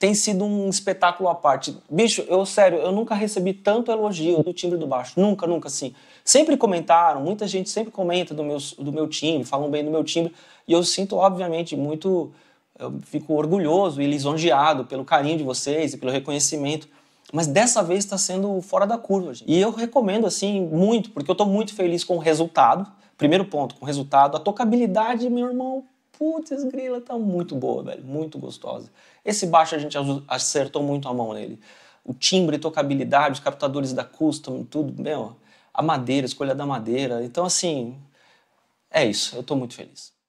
tem sido um espetáculo à parte. Bicho, eu sério, eu nunca recebi tanto elogio do timbre do baixo. Nunca, nunca, assim. Sempre comentaram, muita gente sempre comenta do meu, do meu timbre, falam bem do meu timbre. E eu sinto, obviamente, muito. Eu fico orgulhoso e lisonjeado pelo carinho de vocês e pelo reconhecimento. Mas dessa vez está sendo fora da curva. Gente. E eu recomendo, assim, muito, porque eu estou muito feliz com o resultado. Primeiro ponto, com o resultado. A tocabilidade, meu irmão, putz, grila tá muito boa, velho, muito gostosa. Esse baixo a gente acertou muito a mão nele. O timbre, tocabilidade, os captadores da custom, tudo, meu, a madeira, a escolha da madeira. Então, assim, é isso, eu tô muito feliz.